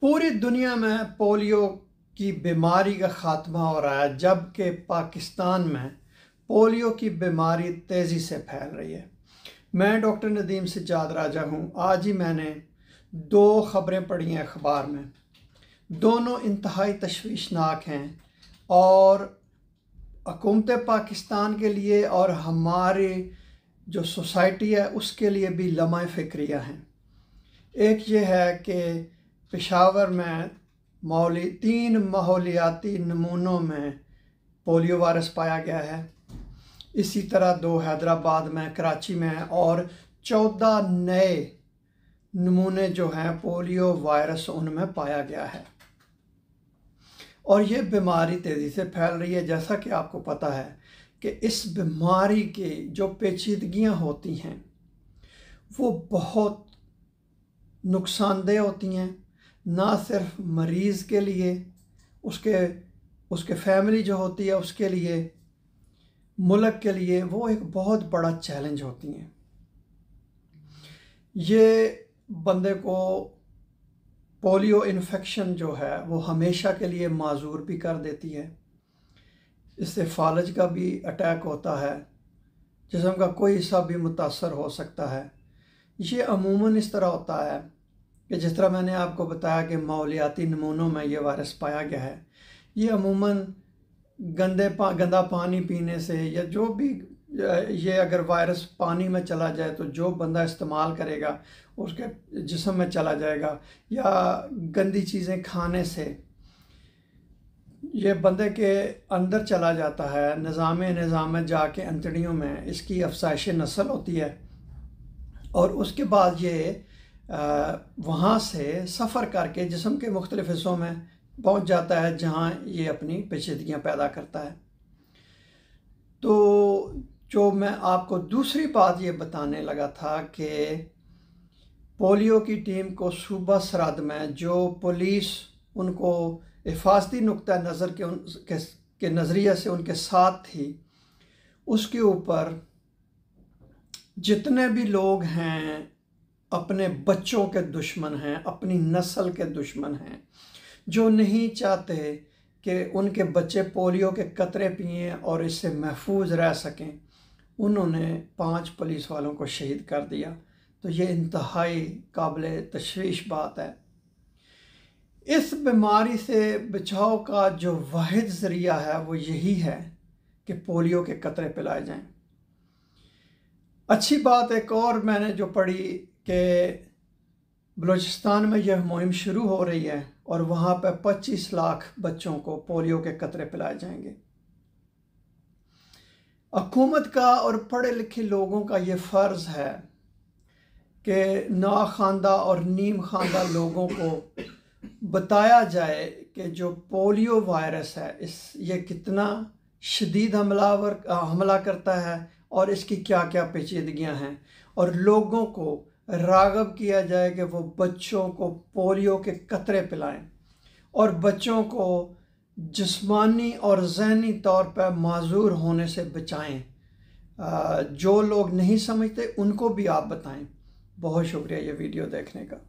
पूरी दुनिया में पोलियो की बीमारी का खात्मा हो रहा है जबकि पाकिस्तान में पोलियो की बीमारी तेज़ी से फैल रही है मैं डॉक्टर नदीम सज्जाद राजा हूँ आज ही मैंने दो ख़बरें पढ़ी हैं अखबार में दोनों इंतहाई तशवीशनाक हैं और हकूमत पाकिस्तान के लिए और हमारे जो सोसाइटी है उसके लिए भी लमह फ़िक्रिया हैं एक ये है कि पेशावर में मौली तीन माहौलियाती नमूनों में पोलियो वायरस पाया गया है इसी तरह दो हैदराबाद में कराची में और चौदह नए नमूने जो हैं पोलियो वायरस उनमें पाया गया है और ये बीमारी तेज़ी से फैल रही है जैसा कि आपको पता है कि इस बीमारी की जो पेचीदगियाँ होती हैं वो बहुत नुकसानदेह होती हैं ना सिर्फ मरीज़ के लिए उसके उसके फैमिली जो होती है उसके लिए मुल्क के लिए वो एक बहुत बड़ा चैलेंज होती हैं ये बंदे को पोलियो इन्फेक्शन जो है वो हमेशा के लिए माजूर भी कर देती है इससे फालज का भी अटैक होता है जिसम का कोई हिस्सा भी मुतासर हो सकता है ये अमूमन इस तरह होता है कि जिस तरह मैंने आपको बताया कि मालियाती नमूनों में ये वायरस पाया गया है ये अमूमन गंदे पा गंदा पानी पीने से या जो भी ये अगर वायरस पानी में चला जाए तो जो बंदा इस्तेमाल करेगा उसके जिसम में चला जाएगा या गंदी चीज़ें खाने से ये बंदे के अंदर चला जाता है निज़ाम निज़ाम जा जाके अंतड़ियों में इसकी अफसाइश नस्ल होती है और उसके बाद ये वहाँ से सफ़र करके जिसम के मुख्तलिफ़ हिस्सों में पहुँच जाता है जहाँ ये अपनी पेचीदगियाँ पैदा करता है तो जो मैं आपको दूसरी बात ये बताने लगा था कि पोलियो की टीम को सूबा सरहद में जो पुलिस उनको हिफाजती नुक़ नज़र के उन के, के नज़रिए से उनके साथ थी उसके ऊपर जितने भी लोग हैं अपने बच्चों के दुश्मन हैं अपनी नस्ल के दुश्मन हैं जो नहीं चाहते कि उनके बच्चे पोलियो के कतरे पिए और इससे महफूज रह सकें उन्होंने पांच पुलिस वालों को शहीद कर दिया तो ये इंतहाई काबिल तशवीश बात है इस बीमारी से बचाव का जो वाद ज़रिया है वो यही है कि पोलियो के कतरे पिलाए जाएं अच्छी बात एक और मैंने जो पढ़ी कि बलूचिस्तान में यह मुहिम शुरू हो रही है और वहाँ पर 25 लाख बच्चों को पोलियो के कतरे पिलाए जाएंगे हकूमत का और पढ़े लिखे लोगों का ये फ़र्ज़ है कि ना खानदा और नीम खानदा लोगों को बताया जाए कि जो पोलियो वायरस है इस ये कितना शदीद हमलावर हमला करता है और इसकी क्या क्या पेचीदगियाँ हैं और लोगों को रागब किया जाए कि वो बच्चों को पोलियो के कतरे पिलाएं और बच्चों को जिस्मानी और जहनी तौर पर माजूर होने से बचाएं जो लोग नहीं समझते उनको भी आप बताएं बहुत शुक्रिया ये वीडियो देखने का